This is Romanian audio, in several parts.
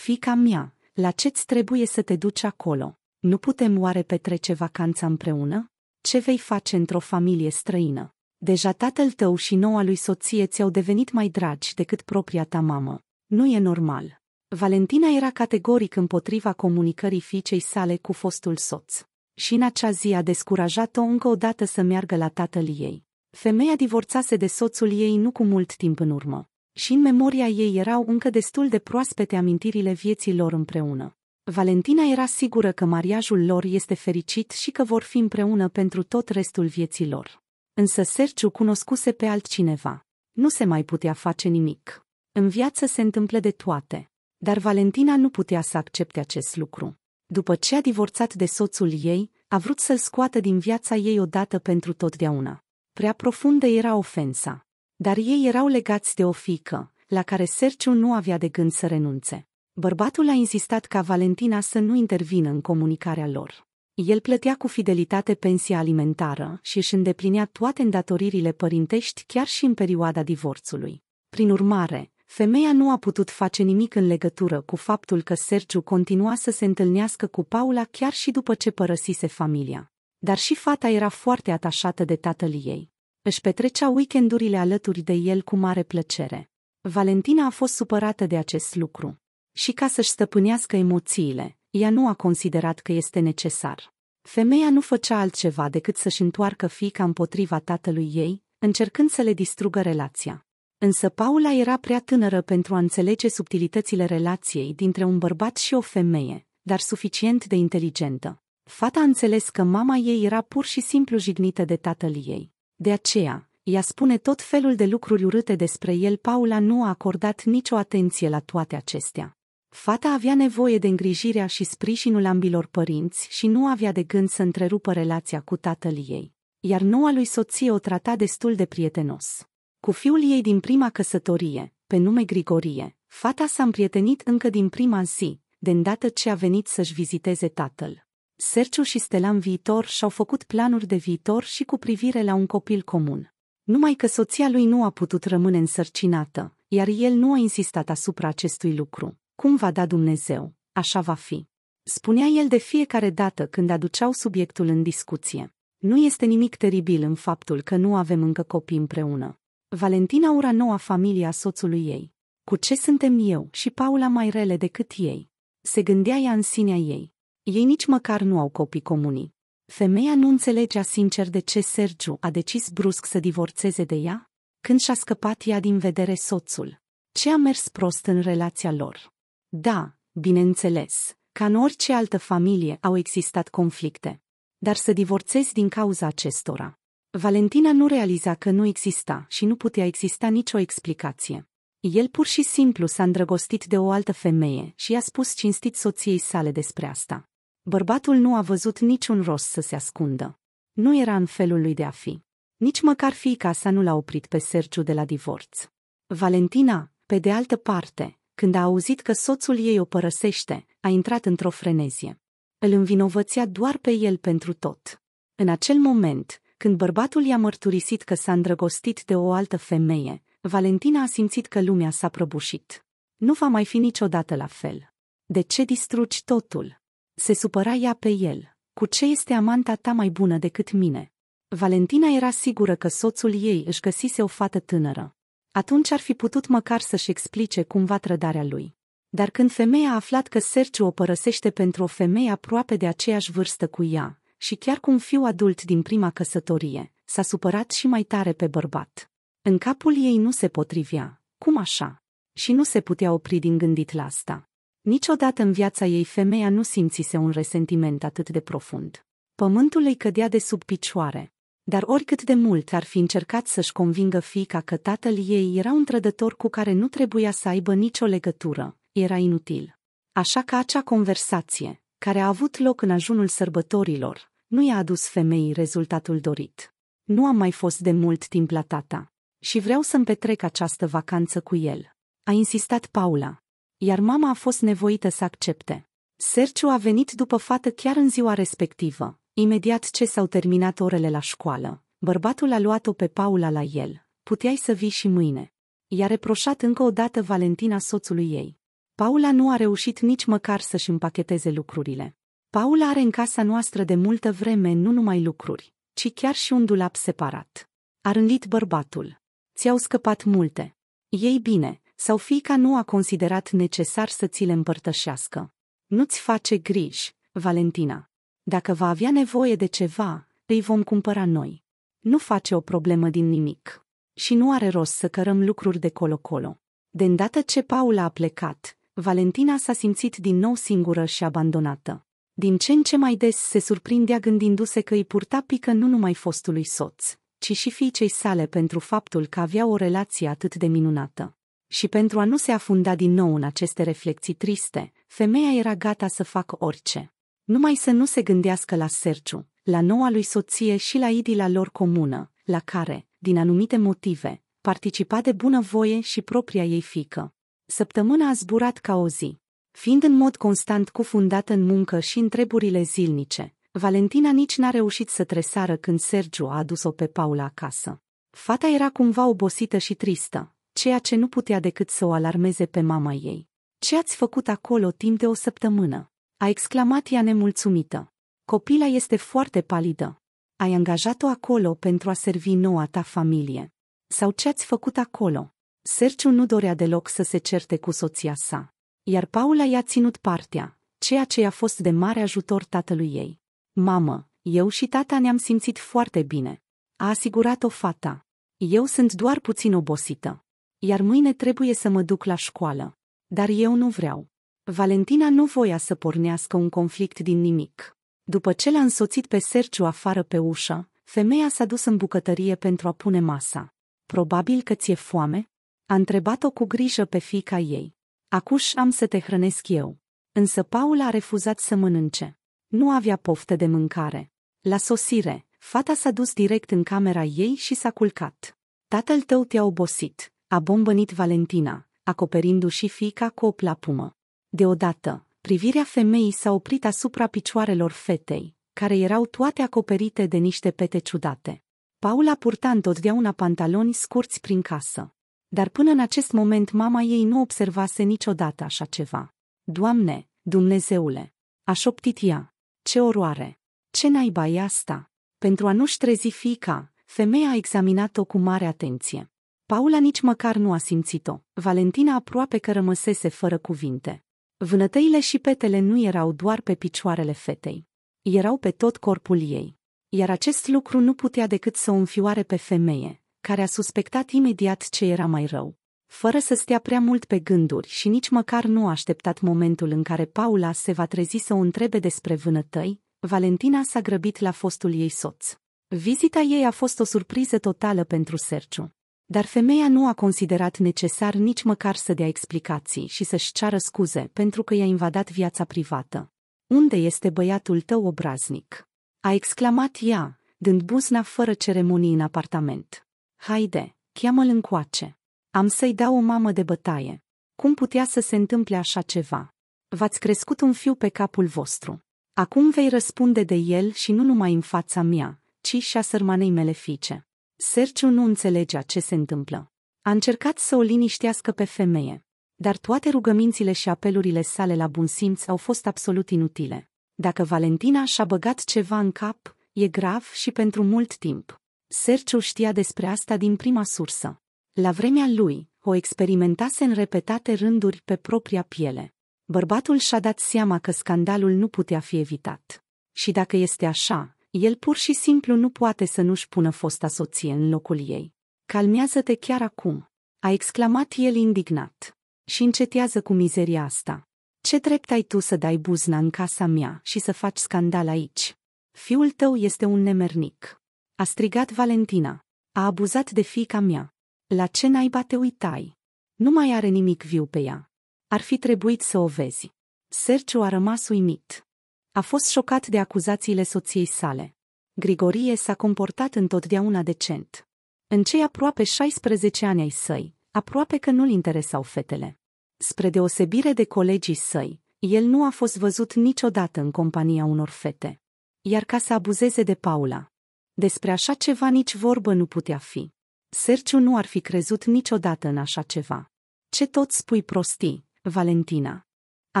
Fica mea, la ce-ți trebuie să te duci acolo? Nu putem oare petrece vacanța împreună? Ce vei face într-o familie străină? Deja tatăl tău și noua lui soție ți-au devenit mai dragi decât propria ta mamă. Nu e normal. Valentina era categoric împotriva comunicării fiicei sale cu fostul soț. Și în acea zi a descurajat-o încă o dată să meargă la tatăl ei. Femeia divorțase de soțul ei nu cu mult timp în urmă și în memoria ei erau încă destul de proaspete amintirile vieții lor împreună. Valentina era sigură că mariajul lor este fericit și că vor fi împreună pentru tot restul vieții lor. Însă Sergiu cunoscuse pe altcineva. Nu se mai putea face nimic. În viață se întâmplă de toate. Dar Valentina nu putea să accepte acest lucru. După ce a divorțat de soțul ei, a vrut să-l scoată din viața ei odată pentru totdeauna. Prea profundă era ofensa. Dar ei erau legați de o fică, la care Serciu nu avea de gând să renunțe. Bărbatul a insistat ca Valentina să nu intervină în comunicarea lor. El plătea cu fidelitate pensia alimentară și își îndeplinea toate îndatoririle părintești chiar și în perioada divorțului. Prin urmare, femeia nu a putut face nimic în legătură cu faptul că Sergiu continua să se întâlnească cu Paula chiar și după ce părăsise familia. Dar și fata era foarte atașată de tatăl ei. Își petrecea weekendurile alături de el cu mare plăcere. Valentina a fost supărată de acest lucru. Și ca să-și stăpânească emoțiile, ea nu a considerat că este necesar. Femeia nu făcea altceva decât să-și întoarcă fica împotriva tatălui ei, încercând să le distrugă relația. Însă Paula era prea tânără pentru a înțelege subtilitățile relației dintre un bărbat și o femeie, dar suficient de inteligentă. Fata a înțeles că mama ei era pur și simplu jignită de tatăl ei. De aceea, ea spune tot felul de lucruri urâte despre el, Paula nu a acordat nicio atenție la toate acestea. Fata avea nevoie de îngrijirea și sprijinul ambilor părinți și nu avea de gând să întrerupă relația cu tatăl ei, iar noua lui soție o trata destul de prietenos. Cu fiul ei din prima căsătorie, pe nume Grigorie, fata s-a împrietenit încă din prima zi, de îndată ce a venit să-și viziteze tatăl. Serciu și Stelan viitor și-au făcut planuri de viitor și cu privire la un copil comun. Numai că soția lui nu a putut rămâne însărcinată, iar el nu a insistat asupra acestui lucru. Cum va da Dumnezeu, așa va fi. Spunea el de fiecare dată când aduceau subiectul în discuție. Nu este nimic teribil în faptul că nu avem încă copii împreună. Valentina ura noua familie a soțului ei. Cu ce suntem eu și Paula mai rele decât ei? Se gândea ea în sinea ei. Ei nici măcar nu au copii comuni. Femeia nu înțelegea sincer de ce Sergiu a decis brusc să divorțeze de ea, când și-a scăpat ea din vedere soțul. Ce a mers prost în relația lor? Da, bineînțeles, ca în orice altă familie au existat conflicte. Dar să divorțezi din cauza acestora. Valentina nu realiza că nu exista și nu putea exista nicio explicație. El pur și simplu s-a îndrăgostit de o altă femeie și i-a spus cinstit soției sale despre asta. Bărbatul nu a văzut niciun rost să se ascundă. Nu era în felul lui de a fi. Nici măcar fiica sa nu l-a oprit pe Sergiu de la divorț. Valentina, pe de altă parte, când a auzit că soțul ei o părăsește, a intrat într-o frenezie. Îl învinovățea doar pe el pentru tot. În acel moment, când bărbatul i-a mărturisit că s-a îndrăgostit de o altă femeie, Valentina a simțit că lumea s-a prăbușit. Nu va mai fi niciodată la fel. De ce distrugi totul? Se supăra ea pe el. Cu ce este amanta ta mai bună decât mine? Valentina era sigură că soțul ei își găsise o fată tânără. Atunci ar fi putut măcar să-și explice cumva trădarea lui. Dar când femeia a aflat că Sergiu o părăsește pentru o femeie aproape de aceeași vârstă cu ea, și chiar cu un fiu adult din prima căsătorie, s-a supărat și mai tare pe bărbat. În capul ei nu se potrivea. Cum așa? Și nu se putea opri din gândit la asta. Niciodată în viața ei femeia nu simțise un resentiment atât de profund. Pământul îi cădea de sub picioare. Dar oricât de mult ar fi încercat să-și convingă fica că tatăl ei era un trădător cu care nu trebuia să aibă nicio legătură, era inutil. Așa că acea conversație, care a avut loc în ajunul sărbătorilor, nu i-a adus femeii rezultatul dorit. Nu am mai fost de mult timp la tata și vreau să-mi petrec această vacanță cu el. A insistat Paula, iar mama a fost nevoită să accepte. Serciu a venit după fată chiar în ziua respectivă, imediat ce s-au terminat orele la școală. Bărbatul a luat-o pe Paula la el. Puteai să vii și mâine. I-a reproșat încă o dată Valentina soțului ei. Paula nu a reușit nici măcar să-și împacheteze lucrurile. Paula are în casa noastră de multă vreme nu numai lucruri, ci chiar și un dulap separat. A rândit bărbatul. Ți-au scăpat multe. Ei bine, sau fica nu a considerat necesar să ți le împărtășească. Nu-ți face griji, Valentina. Dacă va avea nevoie de ceva, îi vom cumpăra noi. Nu face o problemă din nimic. Și nu are rost să cărăm lucruri de colo-colo. De îndată ce Paula a plecat, Valentina s-a simțit din nou singură și abandonată. Din ce în ce mai des se surprindea gândindu-se că îi purta pică nu numai fostului soț, ci și fiicei sale pentru faptul că avea o relație atât de minunată. Și pentru a nu se afunda din nou în aceste reflexii triste, femeia era gata să facă orice. Numai să nu se gândească la Sergiu, la noua lui soție și la idila lor comună, la care, din anumite motive, participa de bunăvoie și propria ei fică. Săptămâna a zburat ca o zi. Fiind în mod constant cufundată în muncă și în treburile zilnice, Valentina nici n-a reușit să tresară când Sergiu a adus-o pe Paula acasă. Fata era cumva obosită și tristă, ceea ce nu putea decât să o alarmeze pe mama ei. Ce ați făcut acolo timp de o săptămână?" a exclamat ea nemulțumită. Copila este foarte palidă. Ai angajat-o acolo pentru a servi noua ta familie. Sau ce ați făcut acolo? Serciu nu dorea deloc să se certe cu soția sa. Iar Paula i-a ținut partea, ceea ce i-a fost de mare ajutor tatălui ei. Mamă, eu și tata ne-am simțit foarte bine. A asigurat-o fata. Eu sunt doar puțin obosită iar mâine trebuie să mă duc la școală. Dar eu nu vreau. Valentina nu voia să pornească un conflict din nimic. După ce l-a însoțit pe Sergiu afară pe ușă, femeia s-a dus în bucătărie pentru a pune masa. Probabil că ți-e foame? A întrebat-o cu grijă pe fica ei. Acuș am să te hrănesc eu. Însă Paula a refuzat să mănânce. Nu avea poftă de mâncare. La sosire, fata s-a dus direct în camera ei și s-a culcat. Tatăl tău te-a obosit, a bombănit Valentina, acoperindu-și fica cu o plapumă. Deodată, privirea femeii s-a oprit asupra picioarelor fetei, care erau toate acoperite de niște pete ciudate. Paula purta întotdeauna pantaloni scurți prin casă. Dar până în acest moment mama ei nu observase niciodată așa ceva. Doamne, Dumnezeule! A șoptit ea. Ce oroare! Ce naiba e asta? Pentru a nu-și trezi fica, femeia a examinat-o cu mare atenție. Paula nici măcar nu a simțit-o. Valentina aproape că rămăsese fără cuvinte. Vânătăile și petele nu erau doar pe picioarele fetei. Erau pe tot corpul ei. Iar acest lucru nu putea decât să o înfioare pe femeie, care a suspectat imediat ce era mai rău. Fără să stea prea mult pe gânduri și nici măcar nu a așteptat momentul în care Paula se va trezi să o întrebe despre vânătăi, Valentina s-a grăbit la fostul ei soț. Vizita ei a fost o surpriză totală pentru Serciu. Dar femeia nu a considerat necesar nici măcar să dea explicații și să-și ceară scuze pentru că i-a invadat viața privată. Unde este băiatul tău obraznic? A exclamat ea, dând buzna fără ceremonii în apartament. Haide, cheamă-l încoace. Am să-i dau o mamă de bătaie. Cum putea să se întâmple așa ceva? V-ați crescut un fiu pe capul vostru. Acum vei răspunde de el și nu numai în fața mea, ci și a sărmanei mele fiice. Sergiu nu înțelegea ce se întâmplă. A încercat să o liniștească pe femeie, dar toate rugămințile și apelurile sale la bun simț au fost absolut inutile. Dacă Valentina și-a băgat ceva în cap, e grav și pentru mult timp. Sergiu știa despre asta din prima sursă. La vremea lui, o experimentase în repetate rânduri pe propria piele. Bărbatul și-a dat seama că scandalul nu putea fi evitat. Și dacă este așa, el pur și simplu nu poate să nu-și pună fosta soție în locul ei. Calmează-te chiar acum, a exclamat el indignat. Și încetează cu mizeria asta. Ce drept ai tu să dai buzna în casa mea și să faci scandal aici? Fiul tău este un nemernic. A strigat Valentina. A abuzat de fiica mea. La ce naiba te uitai? Nu mai are nimic viu pe ea. Ar fi trebuit să o vezi. Sergiu a rămas uimit. A fost șocat de acuzațiile soției sale. Grigorie s-a comportat întotdeauna decent. În cei aproape 16 ani ai săi, aproape că nu-l interesau fetele. Spre deosebire de colegii săi, el nu a fost văzut niciodată în compania unor fete. Iar ca să abuzeze de Paula. Despre așa ceva nici vorbă nu putea fi. Serciu nu ar fi crezut niciodată în așa ceva. Ce tot spui prostii, Valentina? A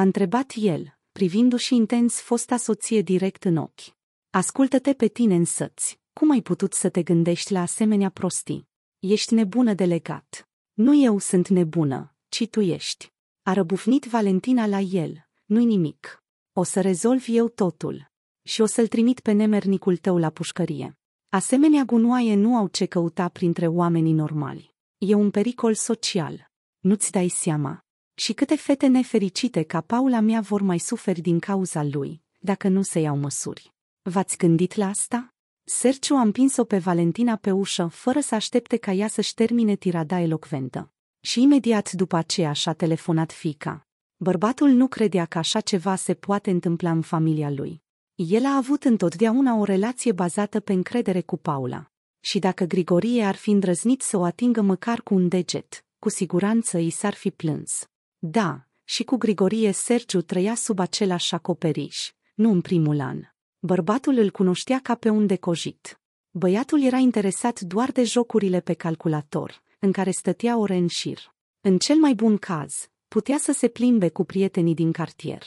întrebat el, privindu-și intens fosta soție direct în ochi. Ascultă-te pe tine însăți. Cum ai putut să te gândești la asemenea prostii? Ești nebună de legat. Nu eu sunt nebună, ci tu ești. A răbufnit Valentina la el. Nu-i nimic. O să rezolv eu totul. Și o să-l trimit pe nemernicul tău la pușcărie. Asemenea gunoaie nu au ce căuta printre oamenii normali. E un pericol social. Nu-ți dai seama. Și câte fete nefericite ca Paula mea vor mai suferi din cauza lui, dacă nu se iau măsuri. V-ați gândit la asta? Serciu a împins-o pe Valentina pe ușă, fără să aștepte ca ea să-și termine tirada elocventă. Și imediat după aceea și-a telefonat fica. Bărbatul nu credea că așa ceva se poate întâmpla în familia lui. El a avut întotdeauna o relație bazată pe încredere cu Paula. Și dacă Grigorie ar fi îndrăznit să o atingă măcar cu un deget, cu siguranță i s-ar fi plâns. Da, și cu Grigorie Sergiu trăia sub același acoperiș, nu în primul an. Bărbatul îl cunoștea ca pe un decojit. Băiatul era interesat doar de jocurile pe calculator, în care stătea ore în șir. În cel mai bun caz, putea să se plimbe cu prietenii din cartier.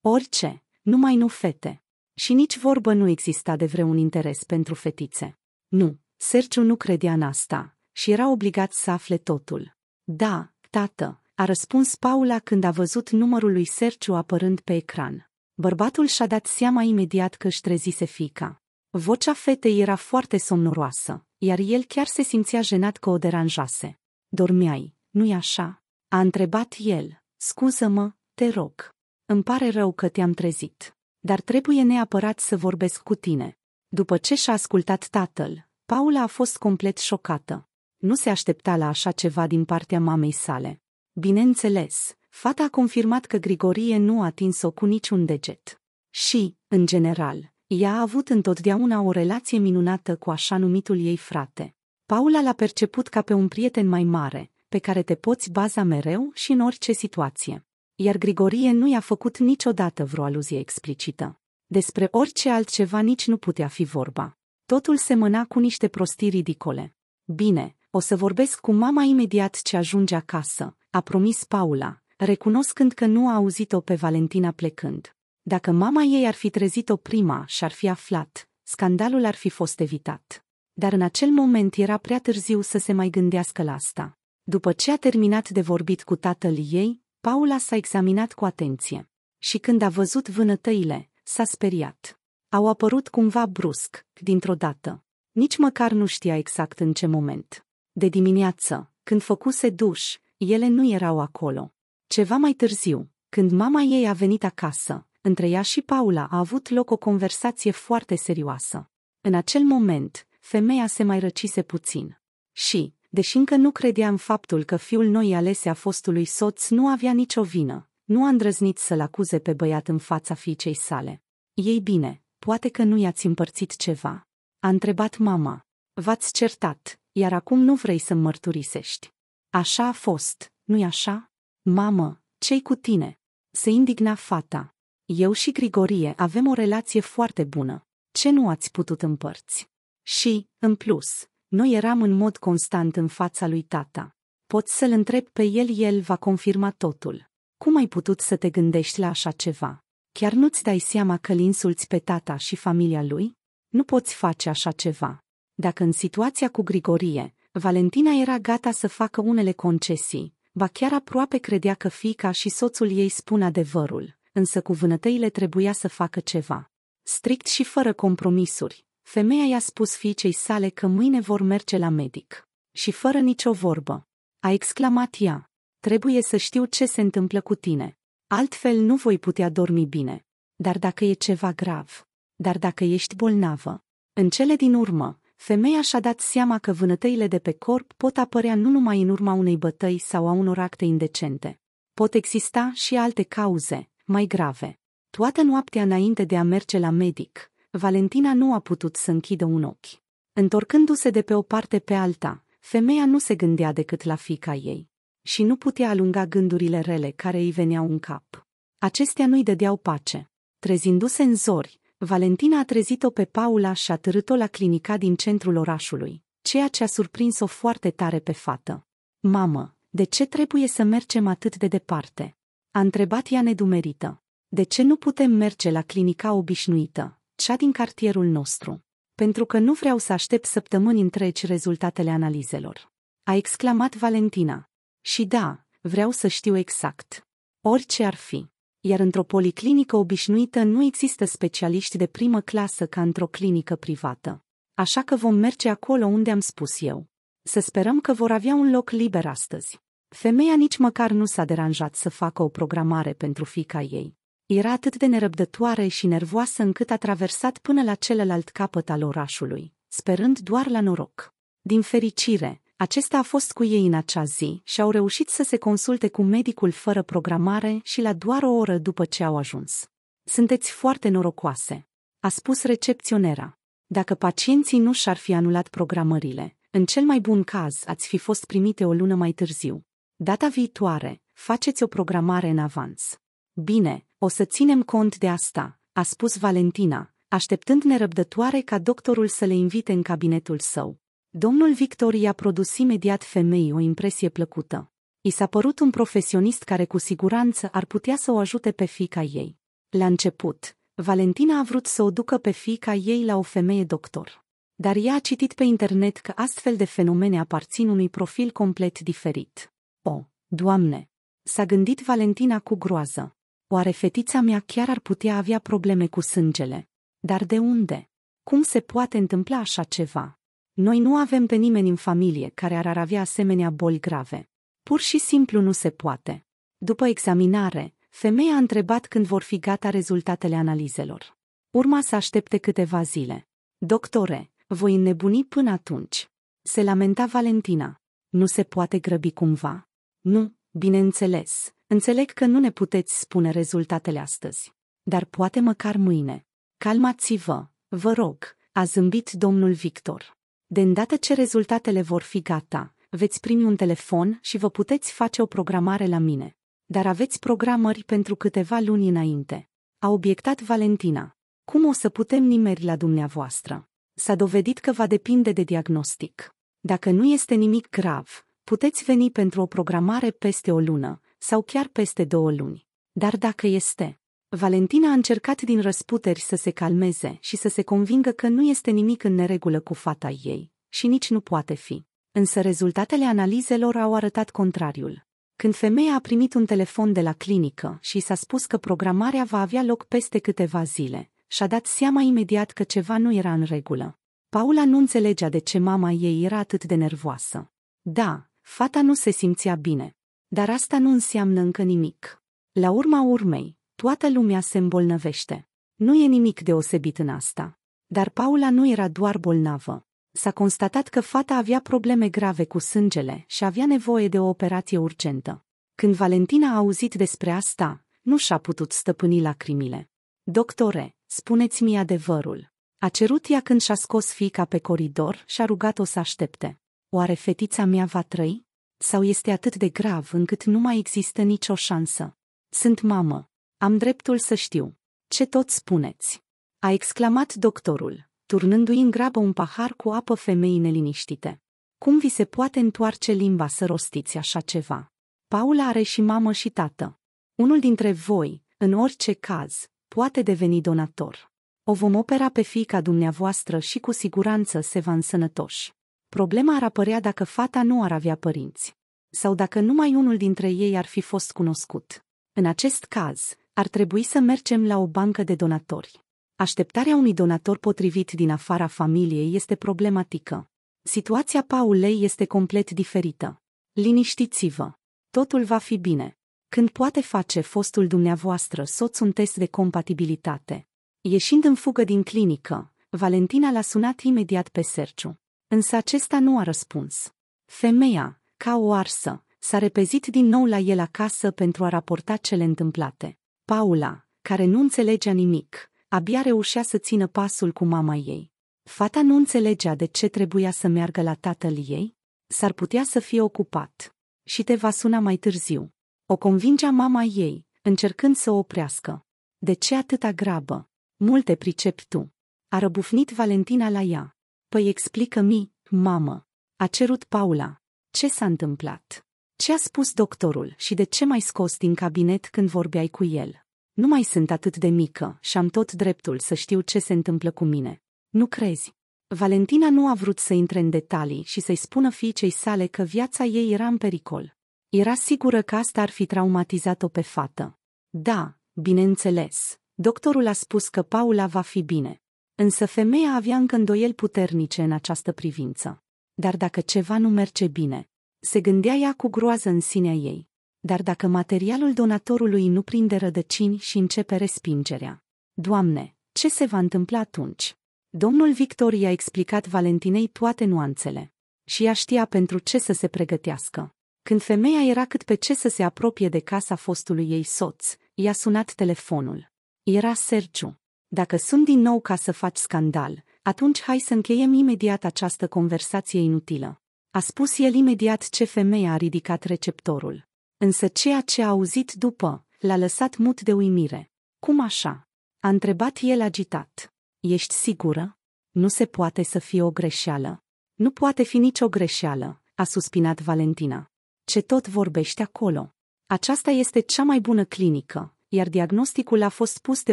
Orice, numai nu fete. Și nici vorbă nu exista de vreun interes pentru fetițe. Nu, Sergiu nu credea în asta și era obligat să afle totul. Da, tată, a răspuns Paula când a văzut numărul lui Sergiu apărând pe ecran. Bărbatul și-a dat seama imediat că își trezise fica. Vocea fetei era foarte somnoroasă, iar el chiar se simțea jenat că o deranjase. Dormeai, nu-i așa? A întrebat el. Scuză-mă, te rog. Îmi pare rău că te-am trezit. Dar trebuie neapărat să vorbesc cu tine. După ce și-a ascultat tatăl, Paula a fost complet șocată. Nu se aștepta la așa ceva din partea mamei sale. Bineînțeles, fata a confirmat că Grigorie nu a atins-o cu niciun deget. Și, în general, ea a avut întotdeauna o relație minunată cu așa numitul ei frate. Paula l-a perceput ca pe un prieten mai mare, pe care te poți baza mereu și în orice situație. Iar Grigorie nu i-a făcut niciodată vreo aluzie explicită. Despre orice altceva nici nu putea fi vorba. Totul semăna cu niște prostii ridicole. Bine, o să vorbesc cu mama imediat ce ajunge acasă, a promis Paula, recunoscând că nu a auzit-o pe Valentina plecând. Dacă mama ei ar fi trezit-o prima și ar fi aflat, scandalul ar fi fost evitat. Dar în acel moment era prea târziu să se mai gândească la asta. După ce a terminat de vorbit cu tatăl ei, Paula s-a examinat cu atenție. Și când a văzut vânătăile, s-a speriat. Au apărut cumva brusc, dintr-o dată. Nici măcar nu știa exact în ce moment. De dimineață, când făcuse duș, ele nu erau acolo. Ceva mai târziu, când mama ei a venit acasă, între ea și Paula a avut loc o conversație foarte serioasă. În acel moment, femeia se mai răcise puțin. Și, deși încă nu credea în faptul că fiul noi alese a fostului soț nu avea nicio vină, nu a îndrăznit să-l acuze pe băiat în fața fiicei sale. Ei bine, poate că nu i-ați împărțit ceva. A întrebat mama. V-ați certat, iar acum nu vrei să mărturisești. Așa a fost, nu-i așa? Mamă, ce-i cu tine? Se indigna fata. Eu și Grigorie avem o relație foarte bună. Ce nu ați putut împărți? Și, în plus, noi eram în mod constant în fața lui tata. Poți să-l întreb pe el, el va confirma totul. Cum ai putut să te gândești la așa ceva? Chiar nu-ți dai seama că-l insulți pe tata și familia lui? Nu poți face așa ceva. Dacă în situația cu Grigorie, Valentina era gata să facă unele concesii, ba chiar aproape credea că fica și soțul ei spun adevărul, însă cu vânătăile trebuia să facă ceva. Strict și fără compromisuri, femeia i-a spus fiicei sale că mâine vor merge la medic. Și fără nicio vorbă. A exclamat ea, trebuie să știu ce se întâmplă cu tine. Altfel nu voi putea dormi bine. Dar dacă e ceva grav, dar dacă ești bolnavă, în cele din urmă, Femeia și-a dat seama că vânătăile de pe corp pot apărea nu numai în urma unei bătăi sau a unor acte indecente. Pot exista și alte cauze, mai grave. Toată noaptea înainte de a merge la medic, Valentina nu a putut să închidă un ochi. Întorcându-se de pe o parte pe alta, femeia nu se gândea decât la fica ei. Și nu putea alunga gândurile rele care îi veneau în cap. Acestea nu-i dădeau pace. Trezindu-se în zori, Valentina a trezit-o pe Paula și a târât-o la clinica din centrul orașului, ceea ce a surprins-o foarte tare pe fată. Mamă, de ce trebuie să mergem atât de departe? A întrebat ea nedumerită. De ce nu putem merge la clinica obișnuită, cea din cartierul nostru? Pentru că nu vreau să aștept săptămâni întregi rezultatele analizelor. A exclamat Valentina. Și da, vreau să știu exact. Orice ar fi iar într-o policlinică obișnuită nu există specialiști de primă clasă ca într-o clinică privată. Așa că vom merge acolo unde am spus eu. Să sperăm că vor avea un loc liber astăzi. Femeia nici măcar nu s-a deranjat să facă o programare pentru fica ei. Era atât de nerăbdătoare și nervoasă încât a traversat până la celălalt capăt al orașului, sperând doar la noroc. Din fericire, acesta a fost cu ei în acea zi și au reușit să se consulte cu medicul fără programare și la doar o oră după ce au ajuns. Sunteți foarte norocoase, a spus recepționera. Dacă pacienții nu și-ar fi anulat programările, în cel mai bun caz ați fi fost primite o lună mai târziu. Data viitoare, faceți o programare în avans. Bine, o să ținem cont de asta, a spus Valentina, așteptând nerăbdătoare ca doctorul să le invite în cabinetul său. Domnul Victor i-a produs imediat femeii o impresie plăcută. I s-a părut un profesionist care cu siguranță ar putea să o ajute pe fica ei. La început, Valentina a vrut să o ducă pe fica ei la o femeie doctor. Dar ea a citit pe internet că astfel de fenomene aparțin unui profil complet diferit. O, Doamne! S-a gândit Valentina cu groază. Oare fetița mea chiar ar putea avea probleme cu sângele? Dar de unde? Cum se poate întâmpla așa ceva? Noi nu avem pe nimeni în familie care ar avea asemenea boli grave. Pur și simplu nu se poate. După examinare, femeia a întrebat când vor fi gata rezultatele analizelor. Urma să aștepte câteva zile. Doctore, voi înnebuni până atunci. Se lamenta Valentina. Nu se poate grăbi cumva. Nu, bineînțeles. Înțeleg că nu ne puteți spune rezultatele astăzi. Dar poate măcar mâine. Calmați-vă, vă rog, a zâmbit domnul Victor. De îndată ce rezultatele vor fi gata, veți primi un telefon și vă puteți face o programare la mine. Dar aveți programări pentru câteva luni înainte. A obiectat Valentina. Cum o să putem nimeri la dumneavoastră? S-a dovedit că va depinde de diagnostic. Dacă nu este nimic grav, puteți veni pentru o programare peste o lună sau chiar peste două luni. Dar dacă este, Valentina a încercat din răsputeri să se calmeze și să se convingă că nu este nimic în neregulă cu fata ei și nici nu poate fi. Însă rezultatele analizelor au arătat contrariul. Când femeia a primit un telefon de la clinică și s-a spus că programarea va avea loc peste câteva zile, și-a dat seama imediat că ceva nu era în regulă. Paula nu înțelegea de ce mama ei era atât de nervoasă. Da, fata nu se simțea bine. Dar asta nu înseamnă încă nimic. La urma urmei, Toată lumea se îmbolnăvește. Nu e nimic deosebit în asta. Dar Paula nu era doar bolnavă. S-a constatat că fata avea probleme grave cu sângele și avea nevoie de o operație urgentă. Când Valentina a auzit despre asta, nu și-a putut stăpâni lacrimile. Doctore, spuneți-mi adevărul. A cerut ea când și-a scos fica pe coridor și a rugat-o să aștepte. Oare fetița mea va trăi? Sau este atât de grav încât nu mai există nicio șansă? Sunt mamă. Am dreptul să știu. Ce tot spuneți? A exclamat doctorul, turnându-i în grabă un pahar cu apă femeii neliniștite. Cum vi se poate întoarce limba să rostiți așa ceva? Paula are și mamă și tată. Unul dintre voi, în orice caz, poate deveni donator. O vom opera pe fica dumneavoastră și cu siguranță se va însănătoși. Problema ar apărea dacă fata nu ar avea părinți. Sau dacă numai unul dintre ei ar fi fost cunoscut. În acest caz, ar trebui să mergem la o bancă de donatori. Așteptarea unui donator potrivit din afara familiei este problematică. Situația Paulei este complet diferită. Liniștiți-vă. Totul va fi bine. Când poate face fostul dumneavoastră soț un test de compatibilitate? Ieșind în fugă din clinică, Valentina l-a sunat imediat pe Serciu. Însă acesta nu a răspuns. Femeia, ca o arsă, s-a repezit din nou la el acasă pentru a raporta cele întâmplate. Paula, care nu înțelegea nimic, abia reușea să țină pasul cu mama ei. Fata nu înțelegea de ce trebuia să meargă la tatăl ei, s-ar putea să fie ocupat. Și te va suna mai târziu. O convingea mama ei, încercând să o oprească. De ce atâta grabă? Multe pricep tu. A răbufnit Valentina la ea. Păi explică-mi, mamă. A cerut Paula. Ce s-a întâmplat? Ce a spus doctorul și de ce mai scos din cabinet când vorbeai cu el? Nu mai sunt atât de mică și am tot dreptul să știu ce se întâmplă cu mine. Nu crezi? Valentina nu a vrut să intre în detalii și să-i spună fiicei sale că viața ei era în pericol. Era sigură că asta ar fi traumatizat-o pe fată. Da, bineînțeles, doctorul a spus că Paula va fi bine. Însă femeia avea încă îndoieli puternice în această privință. Dar dacă ceva nu merge bine, se gândea ea cu groază în sinea ei. Dar dacă materialul donatorului nu prinde rădăcini și începe respingerea. Doamne, ce se va întâmpla atunci? Domnul Victor i-a explicat Valentinei toate nuanțele. Și ea știa pentru ce să se pregătească. Când femeia era cât pe ce să se apropie de casa fostului ei soț, i-a sunat telefonul. Era Sergiu. Dacă sunt din nou ca să faci scandal, atunci hai să încheiem imediat această conversație inutilă. A spus el imediat ce femeia a ridicat receptorul. Însă ceea ce a auzit după l-a lăsat mut de uimire. Cum așa? A întrebat el agitat. Ești sigură? Nu se poate să fie o greșeală. Nu poate fi nicio greșeală, a suspinat Valentina. Ce tot vorbești acolo? Aceasta este cea mai bună clinică, iar diagnosticul a fost pus de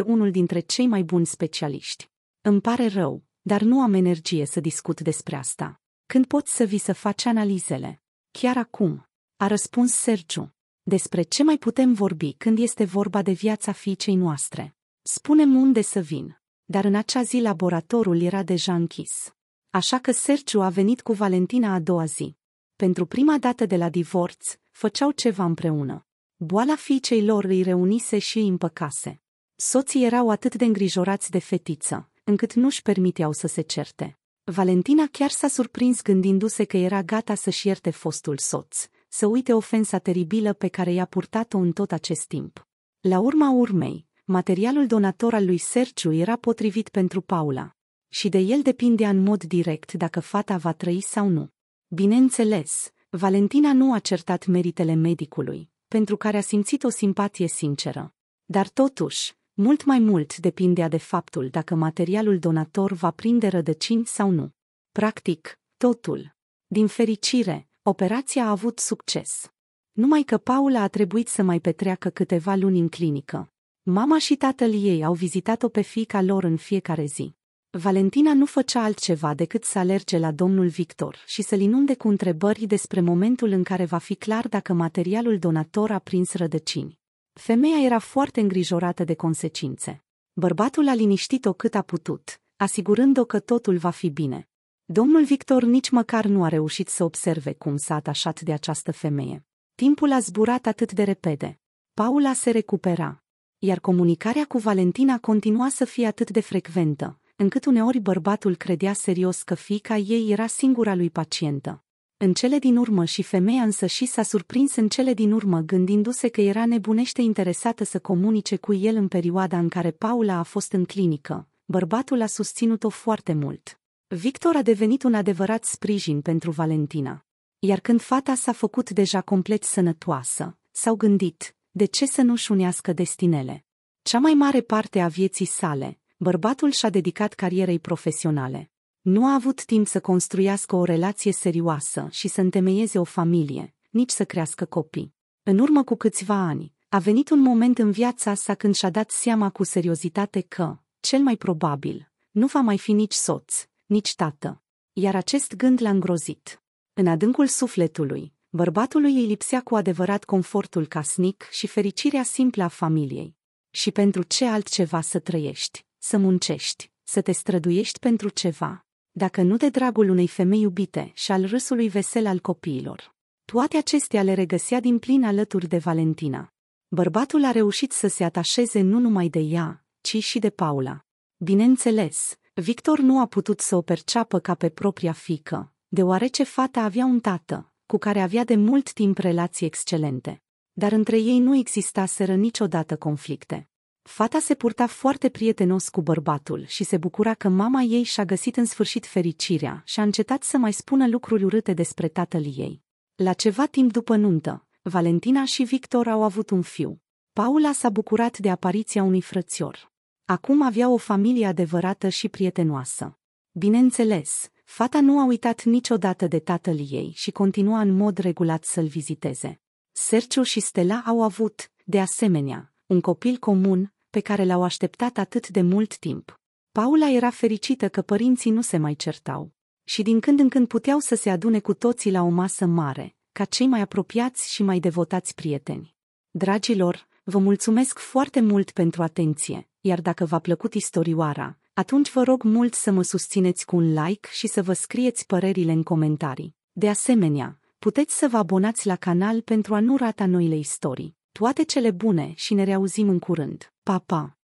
unul dintre cei mai buni specialiști. Îmi pare rău, dar nu am energie să discut despre asta. Când poți să vii să faci analizele? Chiar acum, a răspuns Sergiu. Despre ce mai putem vorbi când este vorba de viața fiicei noastre? Spunem unde să vin. Dar în acea zi laboratorul era deja închis. Așa că Sergiu a venit cu Valentina a doua zi. Pentru prima dată de la divorț, făceau ceva împreună. Boala fiicei lor îi reunise și îi împăcase. Soții erau atât de îngrijorați de fetiță, încât nu-și permiteau să se certe. Valentina chiar s-a surprins gândindu-se că era gata să-și ierte fostul soț, să uite ofensa teribilă pe care i-a purtat-o în tot acest timp. La urma urmei, materialul donator al lui Sergiu era potrivit pentru Paula. Și de el depindea în mod direct dacă fata va trăi sau nu. Bineînțeles, Valentina nu a certat meritele medicului, pentru care a simțit o simpatie sinceră. Dar totuși, mult mai mult depindea de faptul dacă materialul donator va prinde rădăcini sau nu. Practic, totul. Din fericire, operația a avut succes. Numai că Paula a trebuit să mai petreacă câteva luni în clinică. Mama și tatăl ei au vizitat-o pe fica lor în fiecare zi. Valentina nu făcea altceva decât să alerge la domnul Victor și să-l inunde cu întrebări despre momentul în care va fi clar dacă materialul donator a prins rădăcini. Femeia era foarte îngrijorată de consecințe. Bărbatul a liniștit-o cât a putut, asigurând-o că totul va fi bine. Domnul Victor nici măcar nu a reușit să observe cum s-a atașat de această femeie. Timpul a zburat atât de repede. Paula se recupera. Iar comunicarea cu Valentina continua să fie atât de frecventă, încât uneori bărbatul credea serios că fica ei era singura lui pacientă. În cele din urmă și femeia însă și s-a surprins în cele din urmă gândindu-se că era nebunește interesată să comunice cu el în perioada în care Paula a fost în clinică. Bărbatul a susținut-o foarte mult. Victor a devenit un adevărat sprijin pentru Valentina. Iar când fata s-a făcut deja complet sănătoasă, s-au gândit, de ce să nu-și unească destinele? Cea mai mare parte a vieții sale, bărbatul și-a dedicat carierei profesionale. Nu a avut timp să construiască o relație serioasă și să întemeieze o familie, nici să crească copii. În urmă cu câțiva ani, a venit un moment în viața sa când și-a dat seama cu seriozitate că, cel mai probabil, nu va mai fi nici soț, nici tată. Iar acest gând l-a îngrozit. În adâncul sufletului, bărbatului îi lipsea cu adevărat confortul casnic și fericirea simplă a familiei. Și pentru ce altceva să trăiești, să muncești, să te străduiești pentru ceva, dacă nu de dragul unei femei iubite și al râsului vesel al copiilor. Toate acestea le regăsea din plin alături de Valentina. Bărbatul a reușit să se atașeze nu numai de ea, ci și de Paula. Bineînțeles, Victor nu a putut să o perceapă ca pe propria fică, deoarece fata avea un tată, cu care avea de mult timp relații excelente. Dar între ei nu existaseră niciodată conflicte. Fata se purta foarte prietenos cu bărbatul și se bucura că mama ei și-a găsit în sfârșit fericirea și a încetat să mai spună lucruri urâte despre tatăl ei. La ceva timp după nuntă, Valentina și Victor au avut un fiu. Paula s-a bucurat de apariția unui frățior. Acum avea o familie adevărată și prietenoasă. Bineînțeles, fata nu a uitat niciodată de tatăl ei și continua în mod regulat să-l viziteze. Serciu și Stella au avut, de asemenea, un copil comun, pe care l-au așteptat atât de mult timp. Paula era fericită că părinții nu se mai certau și din când în când puteau să se adune cu toții la o masă mare, ca cei mai apropiați și mai devotați prieteni. Dragilor, vă mulțumesc foarte mult pentru atenție, iar dacă v-a plăcut istorioara, atunci vă rog mult să mă susțineți cu un like și să vă scrieți părerile în comentarii. De asemenea, puteți să vă abonați la canal pentru a nu rata noile istorii. Toate cele bune și ne reauzim în curând! 爸爸。